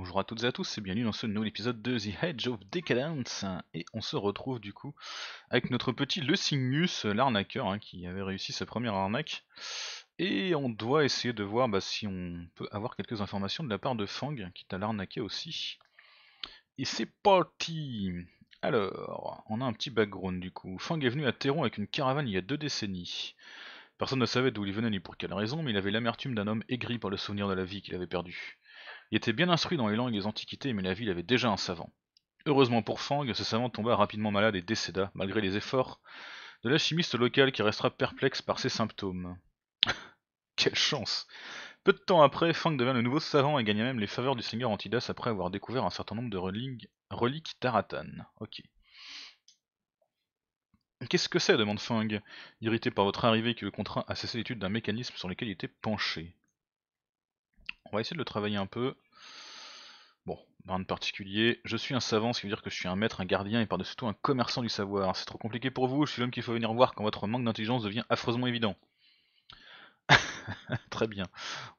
Bonjour à toutes et à tous et bienvenue dans ce nouvel épisode de The Hedge of Decadence et on se retrouve du coup avec notre petit Leucingus, l'arnaqueur hein, qui avait réussi sa première arnaque et on doit essayer de voir bah, si on peut avoir quelques informations de la part de Fang qui t'a l'arnaqué aussi et c'est parti Alors, on a un petit background du coup Fang est venu à Théron avec une caravane il y a deux décennies Personne ne savait d'où il venait ni pour quelle raison, mais il avait l'amertume d'un homme aigri par le souvenir de la vie qu'il avait perdue. Il était bien instruit dans les langues et les antiquités, mais la ville avait déjà un savant. Heureusement pour Fang, ce savant tomba rapidement malade et décéda, malgré les efforts de l'alchimiste local qui restera perplexe par ses symptômes. Quelle chance Peu de temps après, Fang devint le nouveau savant et gagna même les faveurs du seigneur Antidas après avoir découvert un certain nombre de reliques, reliques Ok. Qu'est-ce que c'est demande Fang, irrité par votre arrivée qui le contraint à cesser l'étude d'un mécanisme sur lequel il était penché. On va essayer de le travailler un peu. Bon, rien de particulier. Je suis un savant, ce qui veut dire que je suis un maître, un gardien et par-dessus tout un commerçant du savoir. C'est trop compliqué pour vous, je suis l'homme qu'il faut venir voir quand votre manque d'intelligence devient affreusement évident. Très bien.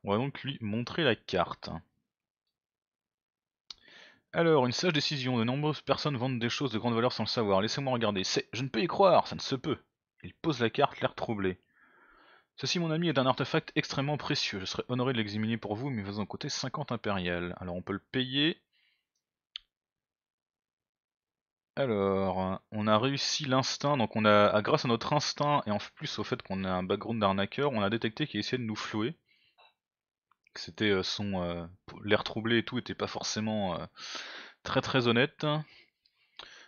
On va donc lui montrer la carte. Alors, une sage décision. De nombreuses personnes vendent des choses de grande valeur sans le savoir. Laissez-moi regarder. C'est... Je ne peux y croire, ça ne se peut. Il pose la carte, l'air troublé. Ceci, mon ami, est un artefact extrêmement précieux. Je serais honoré de l'examiner pour vous, mais vous en coûtez 50 impériales. Alors, on peut le payer. Alors, on a réussi l'instinct, donc on a, grâce à notre instinct, et en plus au fait qu'on a un background d'arnaqueur, on a détecté qu'il essayait de nous flouer. C'était euh, son... Euh, l'air troublé et tout était pas forcément euh, très très honnête.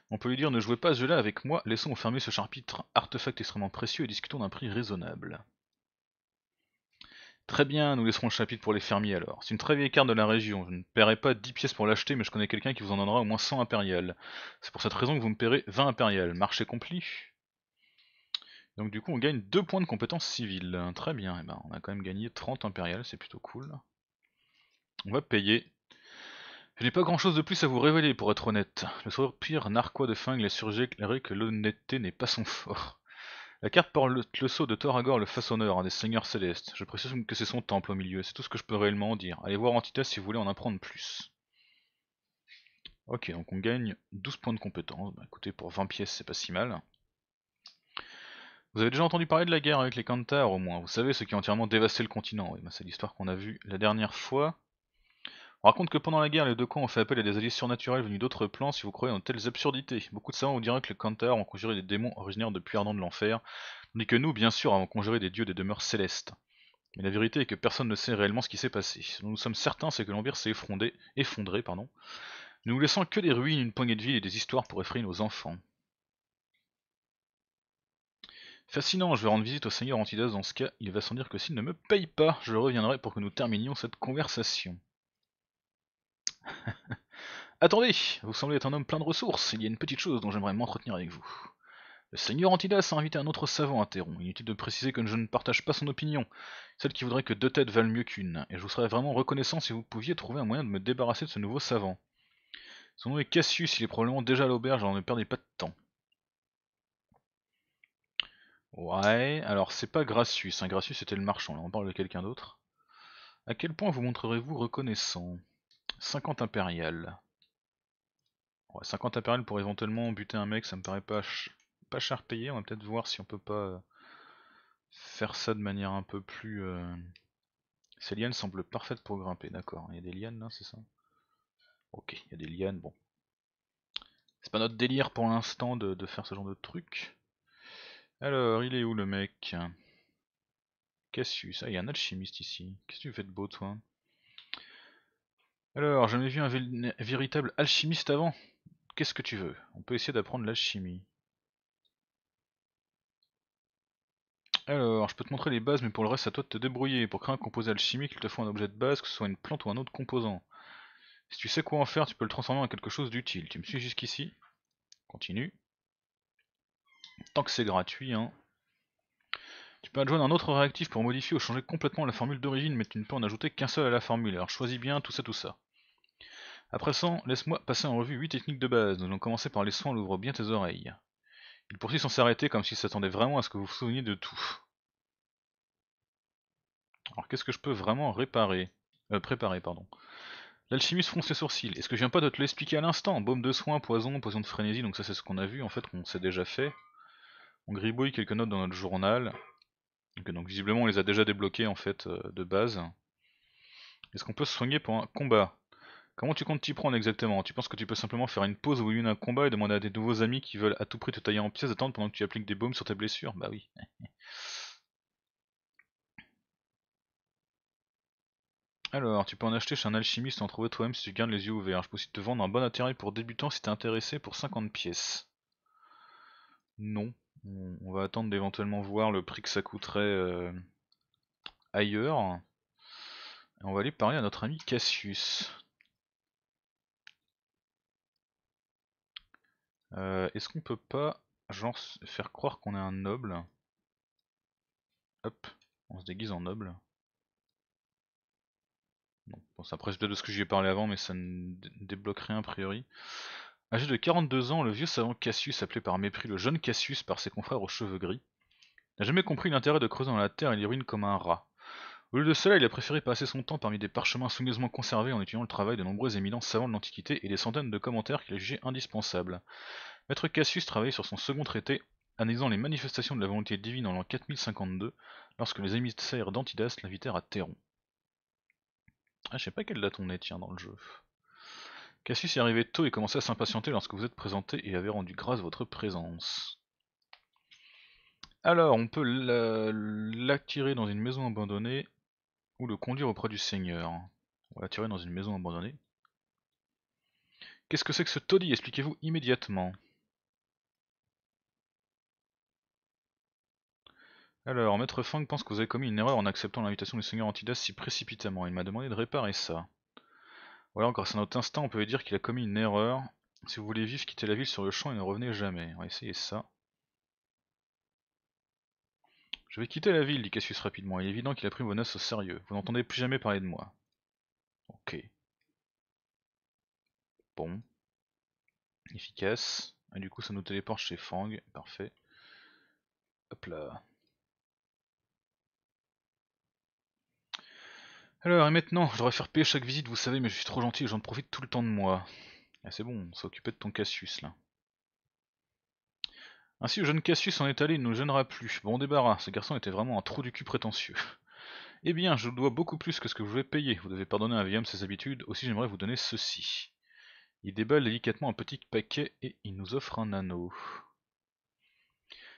On peut lui dire ne jouez pas à jeu-là avec moi, laissons fermer ce chapitre artefact extrêmement précieux et discutons d'un prix raisonnable. Très bien, nous laisserons le chapitre pour les fermiers alors. C'est une très vieille carte de la région, je ne paierai pas 10 pièces pour l'acheter, mais je connais quelqu'un qui vous en donnera au moins 100 impériales. C'est pour cette raison que vous me paierez 20 impériales. Marché compli. Donc du coup on gagne 2 points de compétence civile. Très bien, eh ben, on a quand même gagné 30 impériales, c'est plutôt cool. On va payer. Je n'ai pas grand chose de plus à vous révéler pour être honnête. Le sourire pire narquois de Fing l'a suggéré que l'honnêteté n'est pas son fort. La carte porte le sceau de Thoragor, le façonneur, un des seigneurs célestes. Je précise que c'est son temple au milieu, c'est tout ce que je peux réellement en dire. Allez voir Antitas si vous voulez en apprendre plus. Ok, donc on gagne 12 points de compétence. Bah écoutez, pour 20 pièces, c'est pas si mal. Vous avez déjà entendu parler de la guerre avec les Kantar, au moins, vous savez ce qui a entièrement dévasté le continent, oui, bah, c'est l'histoire qu'on a vue la dernière fois. On raconte que pendant la guerre, les deux camps ont fait appel à des alliés surnaturels venus d'autres plans si vous croyez en telles absurdités. Beaucoup de savants vous diraient que les Cantar ont conjuré des démons originaires depuis ardent de l'enfer, tandis que nous, bien sûr, avons conjuré des dieux des demeures célestes. Mais la vérité est que personne ne sait réellement ce qui s'est passé. Ce dont nous sommes certains, c'est que l'Empire s'est effondré, effondré pardon, ne nous laissant que des ruines, une poignée de ville et des histoires pour effrayer nos enfants. Fascinant, je vais rendre visite au seigneur Antidas dans ce cas, il va sans dire que s'il ne me paye pas, je reviendrai pour que nous terminions cette conversation. Attendez, vous semblez être un homme plein de ressources, il y a une petite chose dont j'aimerais m'entretenir avec vous. Le seigneur Antidas a invité un autre savant à Théron. Inutile de préciser que je ne partage pas son opinion, celle qui voudrait que deux têtes valent mieux qu'une, et je vous serais vraiment reconnaissant si vous pouviez trouver un moyen de me débarrasser de ce nouveau savant. Son nom est Cassius, il est probablement déjà à l'auberge, alors ne perdez pas de temps. Ouais, alors c'est pas Gracius, hein. Gracius c'était le marchand, là on parle de quelqu'un d'autre. À quel point vous montrerez-vous reconnaissant 50 impériales. 50 impériales pour éventuellement buter un mec, ça me paraît pas, pas cher payé. On va peut-être voir si on peut pas euh, faire ça de manière un peu plus... Euh, ces lianes semblent parfaites pour grimper, d'accord. Il y a des lianes là, hein, c'est ça Ok, il y a des lianes, bon. C'est pas notre délire pour l'instant de, faire ce genre de truc. Alors, il est où le mec Cassius, ah il y a un alchimiste ici. Qu'est-ce que tu fais de beau toi alors, j'ai vu un véritable alchimiste avant. Qu'est-ce que tu veux On peut essayer d'apprendre l'alchimie. Alors, je peux te montrer les bases, mais pour le reste, à toi de te débrouiller. Pour créer un composé alchimique, il te faut un objet de base, que ce soit une plante ou un autre composant. Si tu sais quoi en faire, tu peux le transformer en quelque chose d'utile. Tu me suis jusqu'ici Continue. Tant que c'est gratuit, hein. Tu peux adjoindre un autre réactif pour modifier ou changer complètement la formule d'origine, mais tu ne peux en ajouter qu'un seul à la formule. Alors choisis bien tout ça, tout ça. Après ça, laisse-moi passer en revue 8 techniques de base. Nous allons commencer par les soins, l'ouvre bien tes oreilles. Il poursuit sans s'arrêter, comme s'il s'attendait vraiment à ce que vous vous souveniez de tout. Alors qu'est-ce que je peux vraiment réparer euh, préparer, pardon. L'alchimiste fronce ses sourcils. Est-ce que je viens pas de te l'expliquer à l'instant Baume de soins, poison, poison de frénésie, donc ça c'est ce qu'on a vu, en fait, qu'on s'est déjà fait. On gribouille quelques notes dans notre journal. Euh, donc visiblement on les a déjà débloqués en fait euh, de base. Est-ce qu'on peut se soigner pour un combat Comment tu comptes t'y prendre exactement Tu penses que tu peux simplement faire une pause ou une d'un combat et demander à des nouveaux amis qui veulent à tout prix te tailler en pièces d'attendre pendant que tu appliques des baumes sur tes blessures Bah oui. Alors, tu peux en acheter chez un alchimiste et en trouver toi-même si tu gardes les yeux ouverts. Je peux aussi te vendre un bon intérêt pour débutants si t'es intéressé pour 50 pièces. Non. On, va attendre d'éventuellement voir le prix que ça coûterait euh, ailleurs. Et on va aller parler à notre ami Cassius. Euh, est-ce qu'on peut pas faire croire qu'on est un noble Hop, on se déguise en noble. bon, ça peut-être de ce que j'ai parlé avant, mais ça ne débloque rien a priori. Âgé de 42 ans, le vieux savant Cassius, appelé par mépris le jeune Cassius par ses confrères aux cheveux gris, n'a jamais compris l'intérêt de creuser dans la terre et les ruines comme un rat. Au lieu de cela, il a préféré passer son temps parmi des parchemins soigneusement conservés en étudiant le travail de nombreux éminents savants de l'Antiquité et des centaines de commentaires qu'il a jugés indispensables. Maître Cassius travaillait sur son second traité, analysant les manifestations de la volonté divine en l'an 4052, lorsque les émissaires d'Antidas l'invitèrent à Théron. Ah, je sais pas quelle date on est, tiens, dans le jeu. Cassius est arrivé tôt et commençait à s'impatienter lorsque vous êtes présenté et avait rendu grâce votre présence. Alors, on peut l'attirer dans une maison abandonnée ou le conduire auprès du Seigneur. On va l'attirer dans une maison abandonnée. Qu'est-ce que c'est que ce taudis Expliquez-vous immédiatement. Alors, Maître Fang pense que vous avez commis une erreur en acceptant l'invitation du Seigneur Antidas si précipitamment. Il m'a demandé de réparer ça. Voilà, encore à notre instant, on peut dire qu'il a commis une erreur. Si vous voulez vivre, quittez la ville sur le champ et ne revenez jamais. On va essayer ça. Je vais quitter la ville, dit Cassius rapidement. Il est évident qu'il a pris vos noces au sérieux. Vous n'entendez plus jamais parler de moi. Ok. Bon. Efficace. Et du coup, ça nous téléporte chez Fang. Parfait. Hop là. Alors, et maintenant, je devrais faire payer chaque visite, vous savez, mais je suis trop gentil et j'en profite tout le temps de moi. Ah, c'est bon, on s'est occupé de ton Cassius, là. Ainsi, le jeune Cassius en est allé, il ne nous gênera plus. Bon débarras, ce garçon était vraiment un trou du cul prétentieux. Eh bien, je dois beaucoup plus que ce que je vais payer. Vous devez pardonner à un homme ses habitudes, aussi j'aimerais vous donner ceci. Il déballe délicatement un petit paquet et il nous offre un anneau.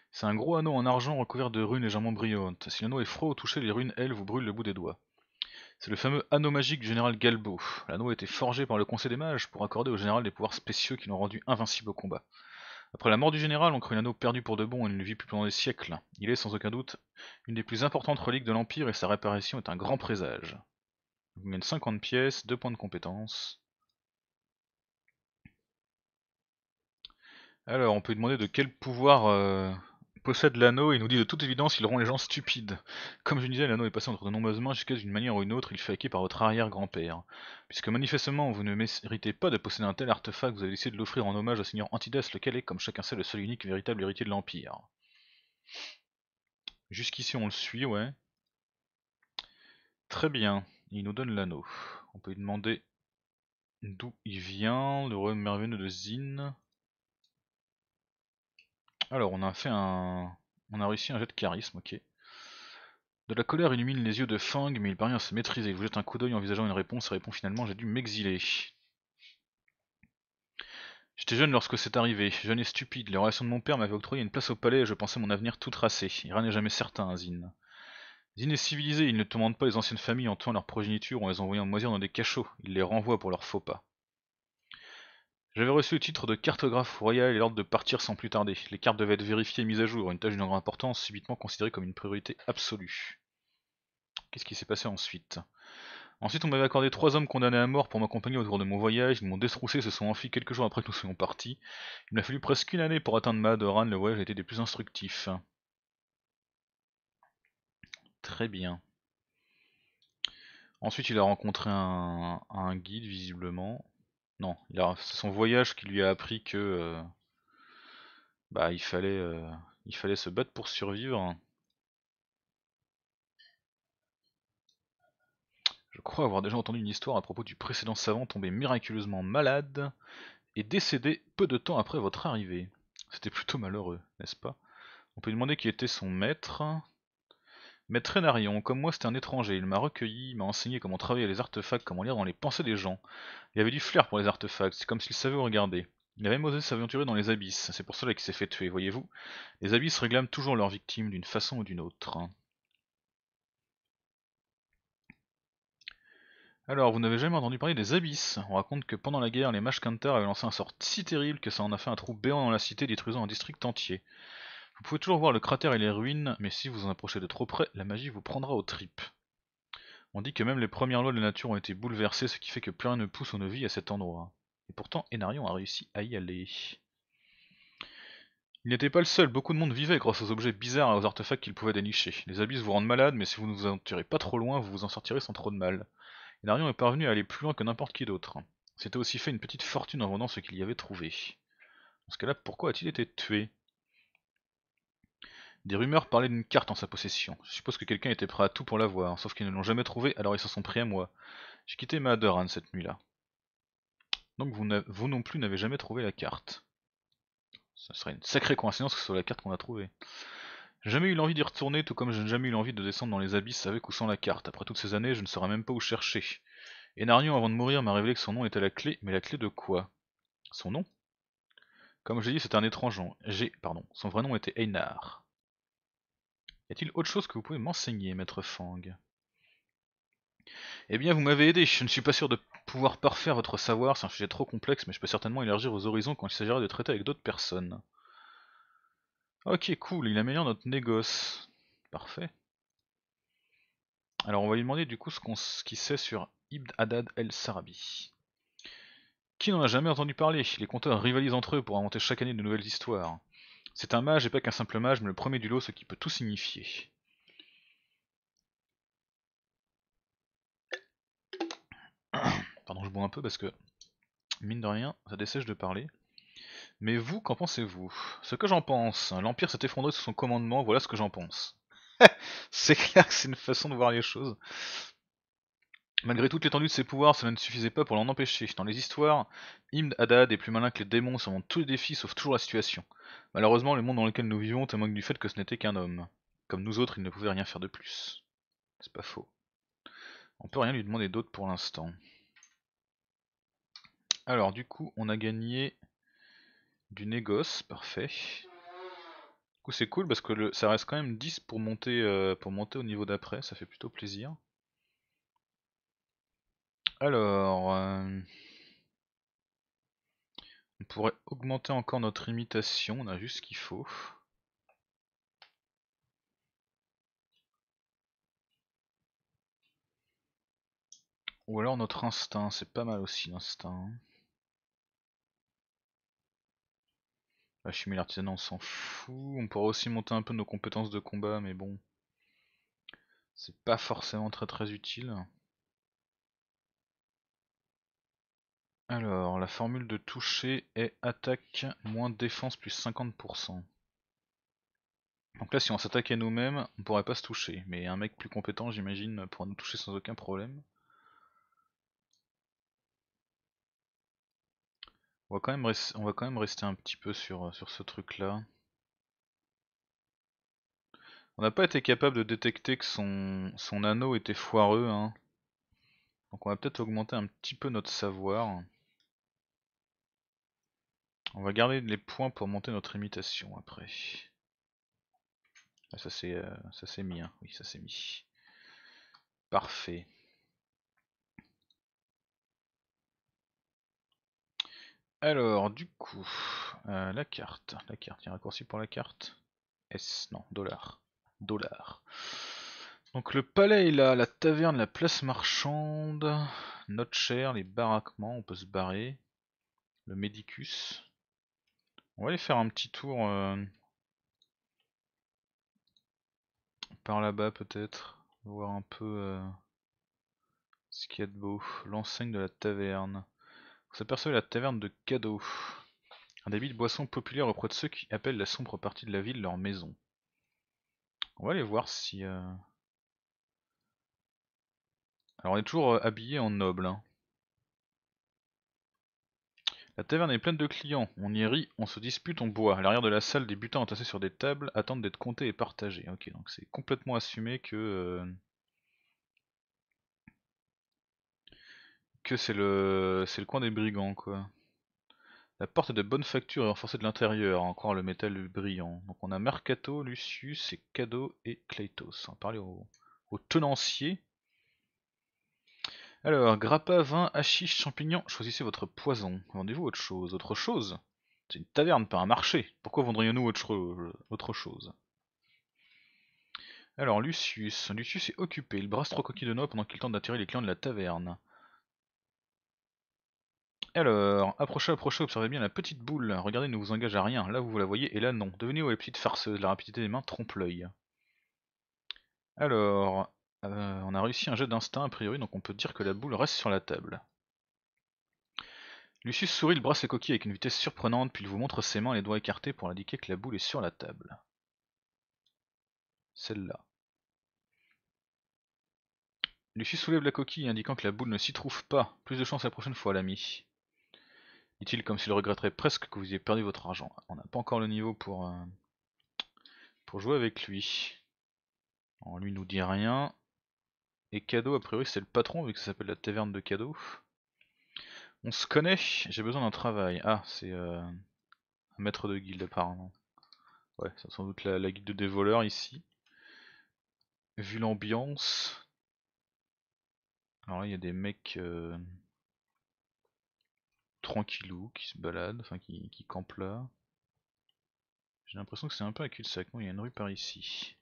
C'est un gros anneau en argent recouvert de runes légèrement brillantes. Si l'anneau est froid au toucher, les runes, elles, vous brûlent le bout des doigts. C'est le fameux anneau magique du général Galbo. L'anneau a été forgé par le Conseil des mages pour accorder au général des pouvoirs spéciaux qui l'ont rendu invincible au combat. Après la mort du général, on crut l'anneau perdu pour de bon et ne le vit plus pendant des siècles. Il est sans aucun doute une des plus importantes reliques de l'Empire et sa réparation est un grand présage. vous mène 50 pièces, 2 points de compétence. Alors, on peut demander de quel pouvoir euh, possède l'anneau et nous dit de toute évidence qu'il rend les gens stupides. Comme je disais, l'anneau est passé entre de nombreuses mains jusqu'à d'une manière ou une autre il fut acquis par votre arrière-grand-père. Puisque manifestement vous ne méritez pas de posséder un tel artefact, vous avez décidé de l'offrir en hommage au seigneur Antides, lequel est, comme chacun sait, le seul unique véritable héritier de l'Empire. Jusqu'ici on le suit, ouais. Très bien, il nous donne l'anneau. On peut lui demander d'où il vient, le royaume merveilleux de Zin. Alors, on a fait un... On a réussi un jet de charisme, ok. De la colère illumine les yeux de Fang, mais il parvient à se maîtriser. Il vous jette un coup d'œil envisageant une réponse et répond finalement J'ai dû m'exiler. J'étais jeune lorsque c'est arrivé, jeune et stupide. Les relations de mon père m'avaient octroyé une place au palais et je pensais mon avenir tout tracé. rien n'est jamais certain, Zin. Zin est civilisé, il ne tourmente pas les anciennes familles en tuant leur progéniture ou en les envoyant moisir dans des cachots. Il les renvoie pour leurs faux pas. J'avais reçu le titre de cartographe royal et l'ordre de partir sans plus tarder. Les cartes devaient être vérifiées et mises à jour, une tâche d'une grande importance subitement considérée comme une priorité absolue. Qu'est-ce qui s'est passé ensuite Ensuite, on m'avait accordé trois hommes condamnés à mort pour m'accompagner autour de mon voyage. Ils m'ont détroussé et se sont enfuis quelques jours après que nous soyons partis. Il m'a fallu presque une année pour atteindre Madoran. Le voyage a été des plus instructifs. Très bien. Ensuite, il a rencontré un guide, visiblement. Non, c'est son voyage qui lui a appris que euh, bah il fallait euh, il fallait se battre pour survivre. Je crois avoir déjà entendu une histoire à propos du précédent savant tombé miraculeusement malade et décédé peu de temps après votre arrivée. C'était plutôt malheureux, n'est-ce pas On peut demander qui était son maître. Mais Trénarion, comme moi c'était un étranger, il m'a recueilli, m'a enseigné comment travailler les artefacts, comment lire dans les pensées des gens. Il avait du flair pour les artefacts, c'est comme s'il savait où regarder. Il avait même osé s'aventurer dans les abysses, c'est pour cela qu'il s'est fait tuer, voyez-vous. Les abysses réclament toujours leurs victimes d'une façon ou d'une autre. Alors, vous n'avez jamais entendu parler des abysses On raconte que pendant la guerre, les Mashkantar avaient lancé un sort si terrible que ça en a fait un trou béant dans la cité, détruisant un district entier. Vous pouvez toujours voir le cratère et les ruines, mais si vous en approchez de trop près, la magie vous prendra aux tripes. On dit que même les premières lois de la nature ont été bouleversées, ce qui fait que plus rien ne pousse ou ne vit à cet endroit. Et pourtant, Enarion a réussi à y aller. Il n'était pas le seul, beaucoup de monde vivait grâce aux objets bizarres et aux artefacts qu'il pouvait dénicher. Les abysses vous rendent malade, mais si vous ne vous tirez pas trop loin, vous vous en sortirez sans trop de mal. Enarion est parvenu à aller plus loin que n'importe qui d'autre. C'était aussi fait une petite fortune en vendant ce qu'il y avait trouvé. Dans ce cas-là, pourquoi a-t-il été tué des rumeurs parlaient d'une carte en sa possession. Je suppose que quelqu'un était prêt à tout pour l'avoir, sauf qu'ils ne l'ont jamais trouvée, alors ils s'en sont pris à moi. J'ai quitté Mahadoran cette nuit-là. Donc vous, non plus n'avez jamais trouvé la carte. Ce serait une sacrée coïncidence que ce soit la carte qu'on a trouvée. J'ai jamais eu l'envie d'y retourner, tout comme je n'ai jamais eu l'envie de descendre dans les abysses avec ou sans la carte. Après toutes ces années, je ne saurais même pas où chercher. Enarion, avant de mourir, m'a révélé que son nom était la clé, mais la clé de quoi Son nom Comme je l'ai dit, c'était un étranger. J'ai, pardon, son vrai nom était Einar. Y a-t-il autre chose que vous pouvez m'enseigner, maître Fang Eh bien, vous m'avez aidé. Je ne suis pas sûr de pouvoir parfaire votre savoir, c'est un sujet trop complexe, mais je peux certainement élargir vos horizons quand il s'agira de traiter avec d'autres personnes. Ok, cool, il améliore notre négoce. Parfait. Alors, on va lui demander du coup ce qu'il sait sur Ibn Haddad el-Sarabi. Qui n'en a jamais entendu parler Les conteurs rivalisent entre eux pour inventer chaque année de nouvelles histoires. C'est un mage et pas qu'un simple mage, mais le premier du lot, ce qui peut tout signifier. Pardon, je bois un peu parce que, mine de rien, ça dessèche de parler. Mais vous, qu'en pensez-vous Ce que j'en pense, hein. l'Empire s'est effondré sous son commandement, voilà ce que j'en pense. c'est clair que c'est une façon de voir les choses. Malgré toute l'étendue de ses pouvoirs, cela ne suffisait pas pour l'en empêcher. Dans les histoires, Imd Haddad est plus malin que les démons, sont tous les défis sauf toujours la situation. Malheureusement, le monde dans lequel nous vivons témoigne du fait que ce n'était qu'un homme. Comme nous autres, il ne pouvait rien faire de plus. C'est pas faux. On peut rien lui demander d'autre pour l'instant. Alors, du coup, on a gagné du négoce, parfait. Du coup, c'est cool parce que ça reste quand même 10 pour monter, euh, pour monter au niveau d'après, ça fait plutôt plaisir. Alors, euh, on pourrait augmenter encore notre imitation, on a juste ce qu'il faut. Ou alors notre instinct, c'est pas mal aussi l'instinct. La bah, chimie l'artisanat on s'en fout. On pourrait aussi monter un peu nos compétences de combat, mais bon. C'est pas forcément très très utile. Alors, la formule de toucher est attaque moins défense plus 50%. Donc là, si on s'attaquait nous-mêmes, on pourrait pas se toucher. Mais un mec plus compétent, j'imagine, pourra nous toucher sans aucun problème. On va quand même, rester un petit peu sur, ce truc-là. On n'a pas été capable de détecter que son, anneau était foireux. Hein. Donc on va peut-être augmenter un petit peu notre savoir. On va garder les points pour monter notre imitation après. Ah, ça c'est euh, ça mis, hein. oui ça s'est mis. Parfait. Alors du coup, euh, la carte, la carte, il y a un raccourci pour la carte. S, non, dollar. Dollar. Donc le palais est là, la taverne, la place marchande, notre chair, les baraquements, on peut se barrer. Le médicus, on va aller faire un petit tour euh, par là-bas peut-être, voir un peu euh, ce qu'il y a de beau. L'enseigne de la taverne. Vous apercevez la taverne de cadeaux Un débit de boisson populaire auprès de ceux qui appellent la sombre partie de la ville leur maison. On va aller voir si... Euh, Alors on est toujours habillé en noble. Hein. La taverne est pleine de clients, on y rit, on se dispute, on boit. À l'arrière de la salle, des butins entassés sur des tables attendent d'être comptés et partagés. Ok, donc c'est complètement assumé que... Euh, que c'est le, le coin des brigands, quoi. La porte est de bonne facture et renforcée de l'intérieur, encore le métal brillant. Donc on a Mercato, Lucius et Cado et kleitos On va parler aux au alors, grappa, vin, hashish, champignons, choisissez votre poison. Vendez-vous autre chose Autre chose C'est une taverne, pas un marché. Pourquoi vendrions-nous autre, euh, autre chose Alors, Lucius. Lucius est occupé. Il brasse trois coquilles de noix pendant qu'il tente d'attirer les clients de la taverne. Alors, approchez, approchez, observez bien la petite boule. Regardez, ne vous engage à rien. Là, vous la voyez, et là, non. Devenez les petites farceuse. La rapidité des mains trompe l'œil. Alors, euh, on a réussi un jeu d'instinct a priori, donc on peut dire que la boule reste sur la table. Lucius sourit, il brasse la coquille avec une vitesse surprenante, puis il vous montre ses mains les doigts écartés pour indiquer que la boule est sur la table. Celle-là. Lucius soulève la coquille, indiquant que la boule ne s'y trouve pas. Plus de chance la prochaine fois, l'ami. Dit-il comme s'il regretterait presque que vous ayez perdu votre argent. On n'a pas encore le niveau pour, euh, pour jouer avec lui. On lui nous dit rien. Et Cado, a priori, c'est le patron, vu que ça s'appelle la taverne de Cado. On se connaît, j'ai besoin d'un travail. Ah, c'est euh, un maître de guilde apparemment. Ouais, c'est sans doute la, guilde des voleurs ici. Vu l'ambiance. Alors là, il y a des mecs euh, tranquillou qui se baladent, enfin qui, qui campent là. J'ai l'impression que c'est un peu un cul-de-sac. Il y a une rue par ici.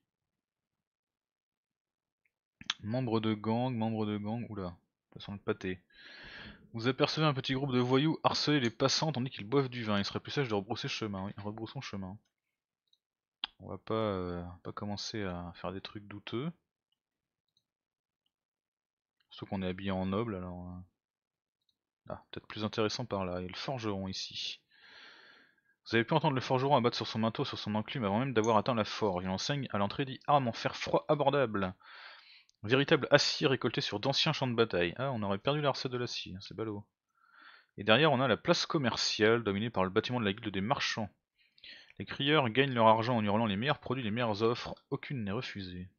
Membre de gang, membre de gang, oula, ça sent le pâté. Vous apercevez un petit groupe de voyous harceler les passants tandis qu'ils boivent du vin. Il serait plus sage de rebrousser chemin, oui, rebroussons chemin. On va pas, euh, pas commencer à faire des trucs douteux. Surtout qu'on est habillé en noble, alors... Ah, peut-être plus intéressant par là. il y a le forgeron ici. Vous avez pu entendre le forgeron abattre sur son manteau, sur son enclume, avant même d'avoir atteint la forge. Il enseigne à l'entrée dit « Arme en fer froid abordable ». Véritable acier récolté sur d'anciens champs de bataille. Ah, on aurait perdu recette de l'acier, hein, c'est ballot. Et derrière, on a la place commerciale, dominée par le bâtiment de la guilde des marchands. Les crieurs gagnent leur argent en hurlant les meilleurs produits, les meilleures offres. Aucune n'est refusée.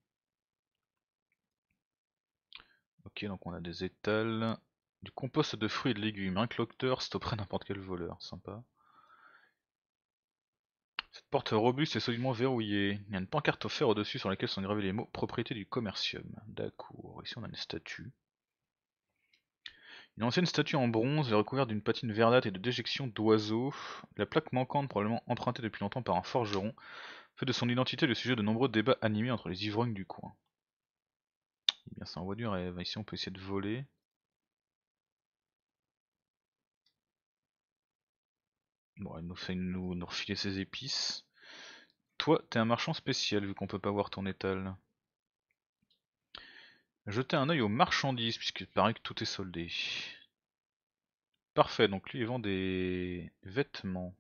Ok, donc on a des étals, du compost de fruits et de légumes, un clocteur stopperait n'importe quel voleur, sympa porte robuste et solidement verrouillée. Il y a une pancarte au fer au-dessus sur laquelle sont gravés les mots propriété du commercium. D'accord, ici on a une statue. Une ancienne statue en bronze est recouverte d'une patine verdâtre et de déjections d'oiseaux. La plaque manquante, probablement empruntée depuis longtemps par un forgeron, fait de son identité le sujet de nombreux débats animés entre les ivrognes du coin. Eh bien, ça du rêve. Ici, on peut essayer de voler. Bon, elle nous fait nous, nous refiler ses épices. Toi, t'es un marchand spécial vu qu'on peut pas voir ton étal. Jeter un œil aux marchandises, puisque paraît que tout est soldé. Parfait, donc lui il vend des vêtements.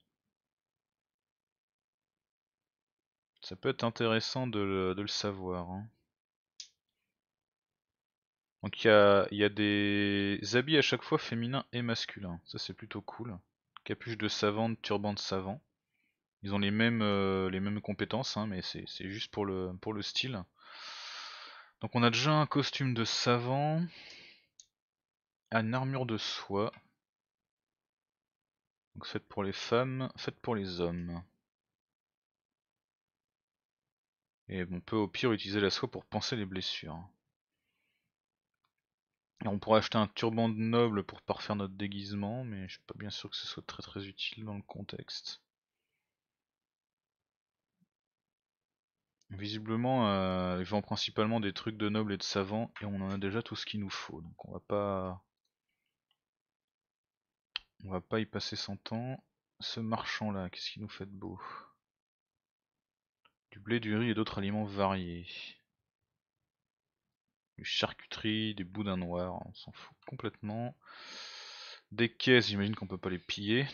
Ça peut être intéressant de le, savoir. Hein. Donc il y a, y a, des habits à chaque fois féminins et masculins. Ça c'est plutôt cool. Capuche de savante, turban de savant. Ils ont les mêmes, euh, les mêmes compétences, hein, mais c'est juste pour le, pour le style. Donc on a déjà un costume de savant, ah, une armure de soie, donc faite pour les femmes, faite pour les hommes. Et on peut au pire utiliser la soie pour panser les blessures. on pourrait acheter un turban de noble pour parfaire notre déguisement, mais je suis pas bien sûr que ce soit très très utile dans le contexte. Visiblement, euh, ils vendent principalement des trucs de nobles et de savants, et on en a déjà tout ce qu'il nous faut, donc on va pas... On va pas y passer sans temps Ce marchand là, qu'est-ce qu'il nous fait de beau Du blé, du riz et d'autres aliments variés. Du charcuterie, des boudins noirs, on s'en fout complètement. Des caisses, j'imagine qu'on peut pas les piller.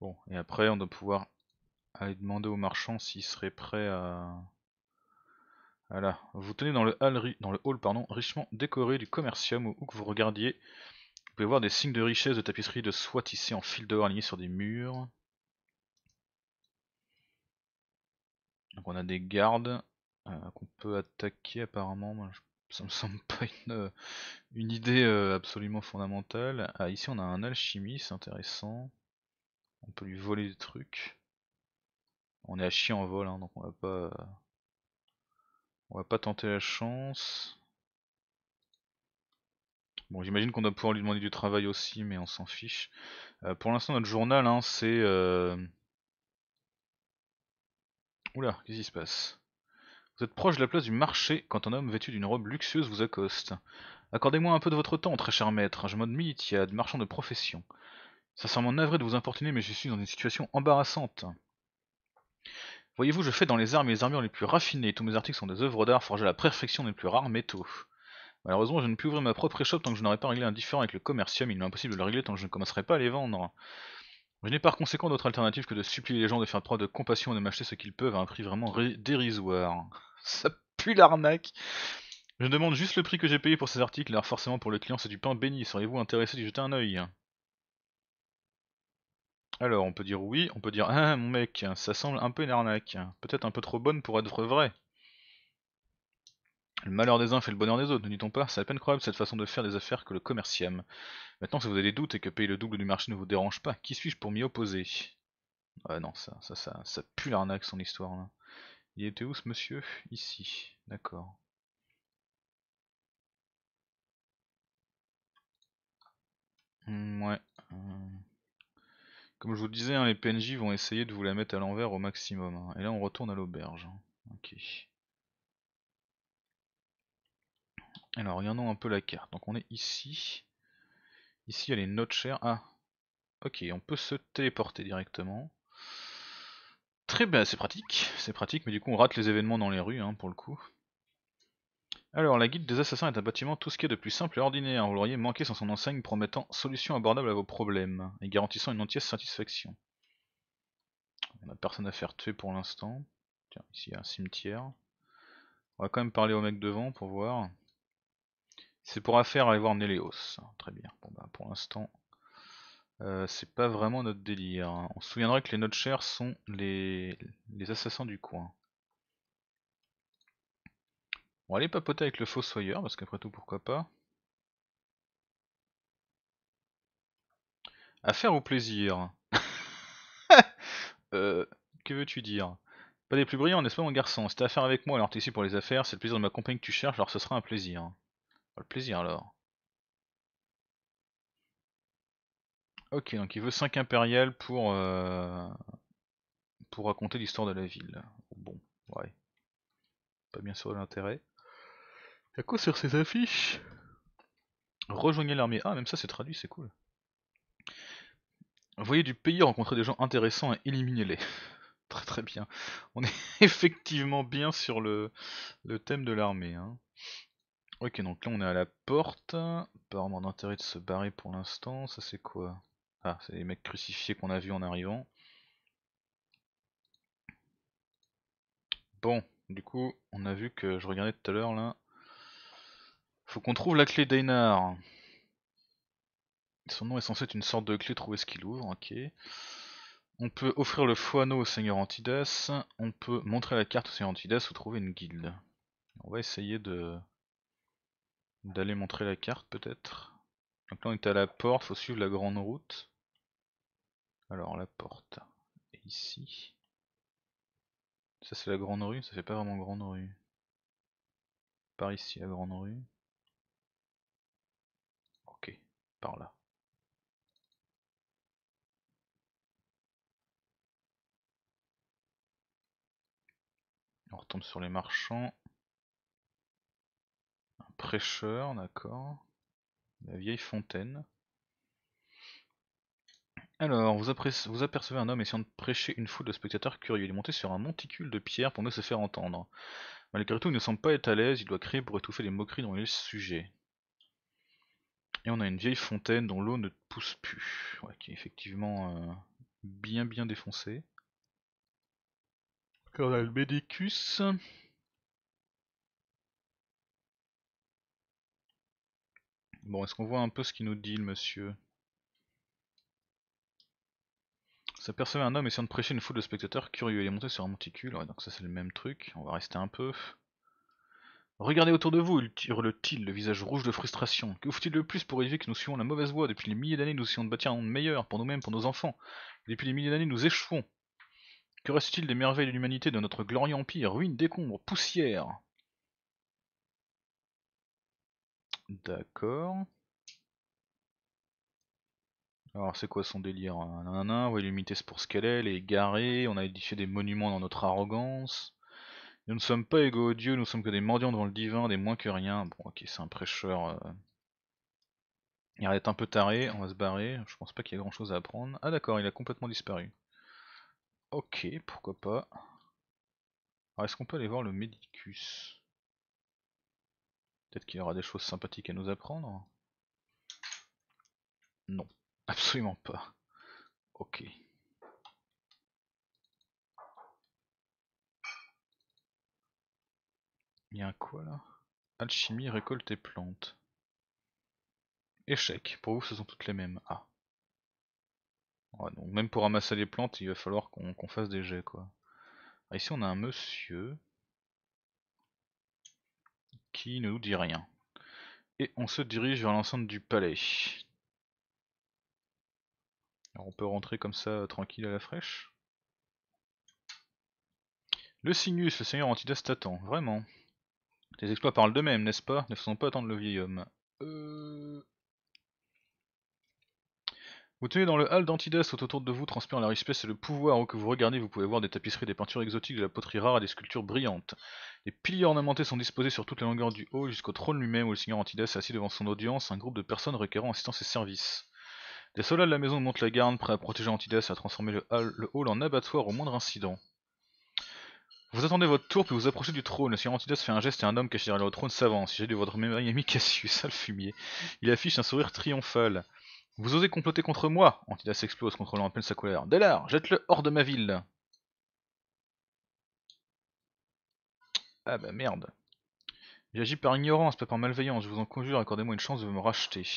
Bon, et après on doit pouvoir allez demander aux marchands s'ils seraient prêts à... Voilà, vous tenez dans le hall, dans le hall pardon, richement décoré du commercium où, que vous regardiez. Vous pouvez voir des signes de richesse de tapisserie de soie tissée en fil d'or alignés sur des murs. Donc on a des gardes euh, qu'on peut attaquer apparemment. Moi, ça me semble pas une, euh, idée euh, absolument fondamentale. Ah ici on a un alchimiste intéressant. On peut lui voler des trucs. On est à chier en vol, hein, donc on va pas. On va pas tenter la chance. Bon, j'imagine qu'on doit pouvoir lui demander du travail aussi, mais on s'en fiche. Euh, pour l'instant, notre journal, hein, c'est. Euh, Oula, qu'est-ce qui se passe Vous êtes proche de la place du marché quand un homme vêtu d'une robe luxueuse vous accoste. Accordez-moi un peu de votre temps, très cher maître. Je mode Militiade, marchand de profession. Ça semble navré de vous importuner, mais je suis dans une situation embarrassante. Voyez-vous, je fais dans les armes les armures les plus raffinées, tous mes articles sont des œuvres d'art forgées à la perfection des plus rares métaux. Malheureusement, je ne puis ouvrir ma propre échoppe tant que je n'aurai pas réglé un différent avec le commercium, il m'est impossible de le régler tant que je ne commencerai pas à les vendre. Je n'ai par conséquent d'autre alternative que de supplier les gens de faire preuve de compassion et de m'acheter ce qu'ils peuvent à un prix vraiment dérisoire. Ça pue l'arnaque Je demande juste le prix que j'ai payé pour ces articles, alors forcément pour le client c'est du pain béni, seriez-vous intéressé d'y jeter un œil alors, on peut dire oui, on peut dire Ah, mon mec, ça semble un peu une arnaque. Peut-être un peu trop bonne pour être vrai. Le malheur des uns fait le bonheur des autres, ne dit-on pas C'est à peine croyable cette façon de faire des affaires que le commercium. Maintenant, si vous avez des doutes et que payer le double du marché ne vous dérange pas, qui suis-je pour m'y opposer Ah non, ça, ça, ça, ça pue l'arnaque son histoire là. Il était où ce monsieur Ici, d'accord. Mmh, ouais. Euh. Comme je vous le disais, hein, les PNJ vont essayer de vous la mettre à l'envers au maximum. Hein. Et là, on retourne à l'auberge. Hein. Ok. Alors, regardons un peu la carte. Donc, on est ici. Ici, elle est notre chair. Ah, ok, on peut se téléporter directement. Très bien, c'est pratique. C'est pratique, mais du coup, on rate les événements dans les rues, pour le coup. Alors, la guide des assassins est un bâtiment tout ce qui est de plus simple et ordinaire, vous l'auriez manqué sans son enseigne promettant solution abordable à vos problèmes et garantissant une entière satisfaction. On n'a personne à faire tuer pour l'instant. Tiens, ici il y a un cimetière. On va quand même parler au mec devant pour voir. C'est pour affaire aller voir Neleos. Très bien. Bon bah, pour l'instant, euh, c'est pas vraiment notre délire. Hein. On se souviendrait que les Notchers sont les, les assassins du coin. On va aller papoter avec le Fossoyeur, parce qu'après tout, pourquoi pas. Affaire ou plaisir. Euh, que veux-tu dire Pas des plus brillants, n'est-ce pas mon garçon C'est affaire avec moi, alors t'es ici pour les affaires, c'est le plaisir de ma compagnie que tu cherches, alors ce sera un plaisir. Le plaisir alors. Ok, donc il veut 5 impériales pour, euh, pour raconter l'histoire de la ville. Bon, ouais. Pas bien sûr l'intérêt. Y'a quoi sur ces affiches Rejoignez l'armée. Ah, même ça c'est traduit, c'est cool. Voyez du pays, rencontrer des gens intéressants et éliminez-les. très très bien. On est effectivement bien sur le, thème de l'armée. Hein. Ok, donc là on est à la porte. Pas vraiment d'intérêt de se barrer pour l'instant. Ça c'est quoi Ah, c'est les mecs crucifiés qu'on a vus en arrivant. Bon, du coup, on a vu que je regardais tout à l'heure là. Faut qu'on trouve la clé d'Einar. Son nom est censé être une sorte de clé trouver ce qu'il ouvre, ok. On peut offrir le foineau au seigneur Antidas on peut montrer la carte au seigneur Antidas ou trouver une guilde. On va essayer de d'aller montrer la carte peut-être. Donc là on est à la porte, faut suivre la grande route. Alors la porte est ici. Ça c'est la grande rue, ça fait pas vraiment grande rue. Par ici la grande rue. Par là. On retombe sur les marchands. Un prêcheur, d'accord. La vieille fontaine. Alors, vous, vous, apercevez un homme essayant de prêcher une foule de spectateurs curieux. Il est monté sur un monticule de pierre pour ne se faire entendre. Malgré tout, il ne semble pas être à l'aise, il doit crier pour étouffer les moqueries dont il est sujet. Et on a une vieille fontaine dont l'eau ne pousse plus, qui est effectivement euh, bien bien défoncée. on a le Médicus. Bon, est-ce qu'on voit un peu ce qu'il nous dit le monsieur S'apercevait un homme essayant de prêcher une foule de spectateurs curieux. Il est monté sur un monticule, donc ça c'est le même truc, on va rester un peu. Regardez autour de vous, hurle-t-il, le visage rouge de frustration. Que faut-il de plus pour éviter que nous suivions la mauvaise voie Depuis les milliers d'années, nous essayons de bâtir un monde meilleur pour nous-mêmes, pour nos enfants. depuis les milliers d'années, nous échouons. Que reste-t-il des merveilles de l'humanité, de notre glorieux empire Ruines, décombres, poussière D'accord. Alors c'est quoi son délire Nanana, ouais, l'humanité pour ce qu'elle est, elle est égarée, on a édifié des monuments dans notre arrogance. Nous ne sommes pas égaux aux dieux, nous sommes que des mendiants devant le divin, des moins que rien. Bon, ok, c'est un prêcheur. Euh, il est un peu taré, on va se barrer. Je pense pas qu'il y ait grand chose à apprendre. Ah, d'accord, il a complètement disparu. Ok, pourquoi pas. Alors, est-ce qu'on peut aller voir le Medicus Peut-être qu'il aura des choses sympathiques à nous apprendre Non, absolument pas. Ok. Il y un quoi là Alchimie, récolte et plantes. Échec. Pour vous, ce sont toutes les mêmes. Ah. donc ah même pour ramasser les plantes, il va falloir qu'on fasse des jets quoi. Ah, ici, on a un monsieur qui ne nous dit rien. Et on se dirige vers l'enceinte du palais. Alors on peut rentrer comme ça euh, tranquille à la fraîche. Le Sinus, le seigneur Antidas t'attend, vraiment. Les exploits parlent d'eux-mêmes, n'est-ce pas Ne faisons pas attendre le vieil homme. Euh... Vous tenez dans le hall d'Antides, tout autour de vous transpirant la richesse et le pouvoir. que vous regardez, vous pouvez voir des tapisseries, des peintures exotiques, de la poterie rare et des sculptures brillantes. Les piliers ornementés sont disposés sur toute la longueur du hall jusqu'au trône lui-même où le seigneur Antides est assis devant son audience, un groupe de personnes requérant assistance et services. Des soldats de la maison montent la garde, prêts à protéger Antides, et à transformer le le hall en abattoir au moindre incident. Vous attendez votre tour puis vous approchez du trône. Le seigneur Antidos fait un geste et un homme caché derrière le trône s'avance. J'ai de votre ami Cassius, sale fumier. Il affiche un sourire triomphal. Vous osez comploter contre moi Antidas explose, contrôlant à peine sa colère. Delar, jette-le hors de ma ville Ah bah merde. J'agis par ignorance, pas par malveillance. Je vous en conjure, accordez-moi une chance de me racheter.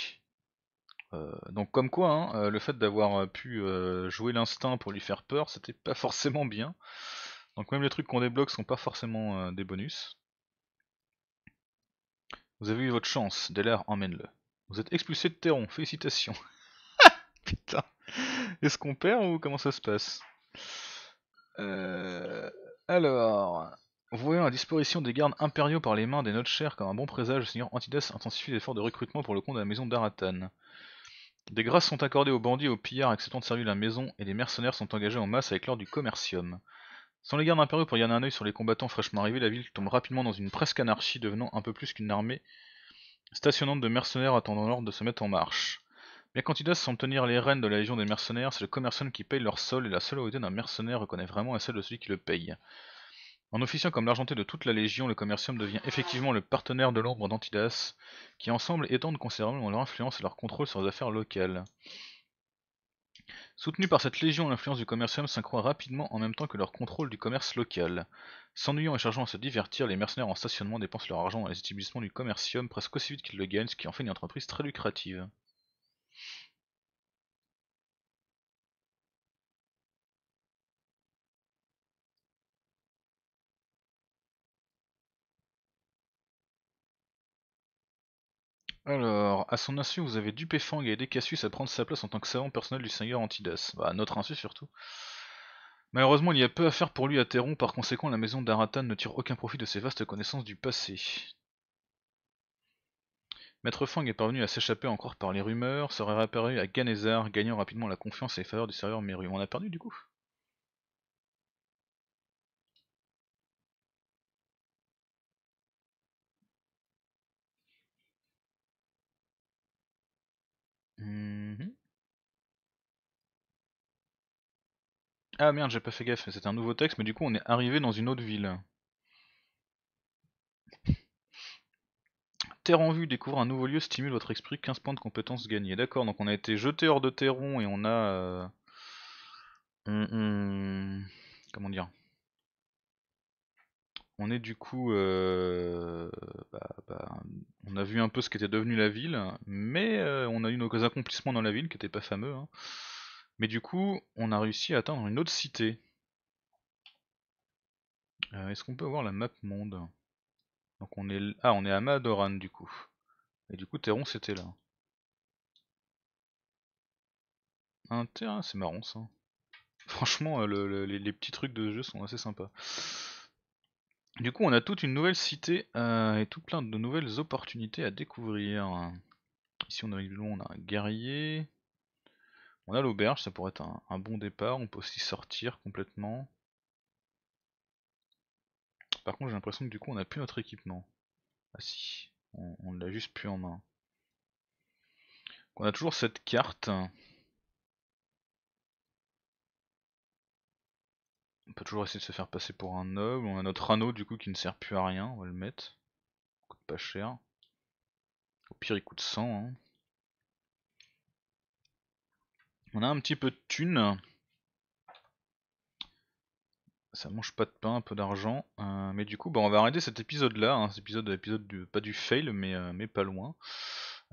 Euh, donc comme quoi, hein, euh, le fait d'avoir pu euh, jouer l'instinct pour lui faire peur, c'était pas forcément bien. Donc même les trucs qu'on débloque sont pas forcément euh, des bonus. Vous avez eu votre chance, Delaire, emmène-le. Vous êtes expulsé de Terron, félicitations. Putain. Est-ce qu'on perd ou comment ça se passe euh, Alors, voyant la disparition des gardes impériaux par les mains des notes chères comme un bon présage, le seigneur Antides intensifie les efforts de recrutement pour le compte de la maison d'Aratan. Des grâces sont accordées aux bandits et aux pillards acceptant de servir la maison, et des mercenaires sont engagés en masse avec l'ordre du commercium. Sans les gardes impériaux pour garder un œil sur les combattants fraîchement arrivés, la ville tombe rapidement dans une presque anarchie, devenant un peu plus qu'une armée stationnante de mercenaires attendant l'ordre de se mettre en marche. Bien qu'Antidas semble tenir les rênes de la Légion des mercenaires, c'est le commercium qui paye leur sol et la seule autorité d'un mercenaire reconnaît vraiment à celle de celui qui le paye. En officiant comme l'argenté de toute la Légion, le Commercium devient effectivement le partenaire de l'ombre d'Antidas, qui ensemble étendent considérablement leur influence et leur contrôle sur les affaires locales. Soutenus par cette légion, l'influence du Commercium s'incroît rapidement en même temps que leur contrôle du commerce local. S'ennuyant et cherchant à se divertir, les mercenaires en stationnement dépensent leur argent dans les établissements du commercium presque aussi vite qu'ils le gagnent, ce qui en fait une entreprise très lucrative. Alors, à son insu, vous avez dupé Fang et aidé Cassius à prendre sa place en tant que savant personnel du seigneur Antidas. Bah, à notre insu surtout. Malheureusement, il y a peu à faire pour lui à Théron, par conséquent, la maison d'Aratan ne tire aucun profit de ses vastes connaissances du passé. Maître Fang est parvenu à s'échapper encore par les rumeurs, serait réapparu à Ganesar, gagnant rapidement la confiance et les faveurs du serveur Meru. On a perdu du coup Ah merde, j'ai pas fait gaffe, c'était un nouveau texte, mais du coup on est arrivé dans une autre ville. Terre en vue, découvre un nouveau lieu, stimule votre esprit, 15 points de compétences gagnés. D'accord, donc on a été jeté hors de Terron et on a... Euh, comment dire On est du coup... Euh, bah, bah, on a vu un peu ce qu'était devenu la ville, mais euh, on a eu nos accomplissements dans la ville qui n'étaient pas fameux. Hein. Mais du coup, on a réussi à atteindre une autre cité. Euh, est-ce qu'on peut avoir la map monde Donc on est ah on est à Madoran du coup. Et du coup Terron c'était là. Un terrain, c'est marrant ça. Franchement, euh, les, petits trucs de jeu sont assez sympas. Du coup, on a toute une nouvelle cité euh, et tout plein de nouvelles opportunités à découvrir. Ici, on a, on a un guerrier. On a l'auberge, ça pourrait être un, bon départ. On peut aussi sortir complètement. Par contre, j'ai l'impression que du coup, on n'a plus notre équipement. Ah si, on, ne l'a juste plus en main. on a toujours cette carte. On peut toujours essayer de se faire passer pour un noble. On a notre anneau du coup qui ne sert plus à rien. On va le mettre. Il coûte pas cher. Au pire, il coûte 100. Hein. On a un petit peu de thunes. Ça mange pas de pain, un peu d'argent. Euh, mais du coup, bah, on va arrêter cet épisode-là. Hein. cet épisode, épisode pas du fail, mais, euh, mais pas loin.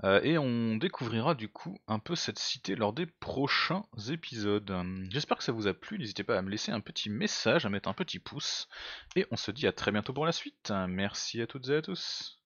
Euh, et on découvrira du coup un peu cette cité lors des prochains épisodes. J'espère que ça vous a plu. N'hésitez pas à me laisser un petit message, à mettre un petit pouce. Et on se dit à très bientôt pour la suite. Merci à toutes et à tous.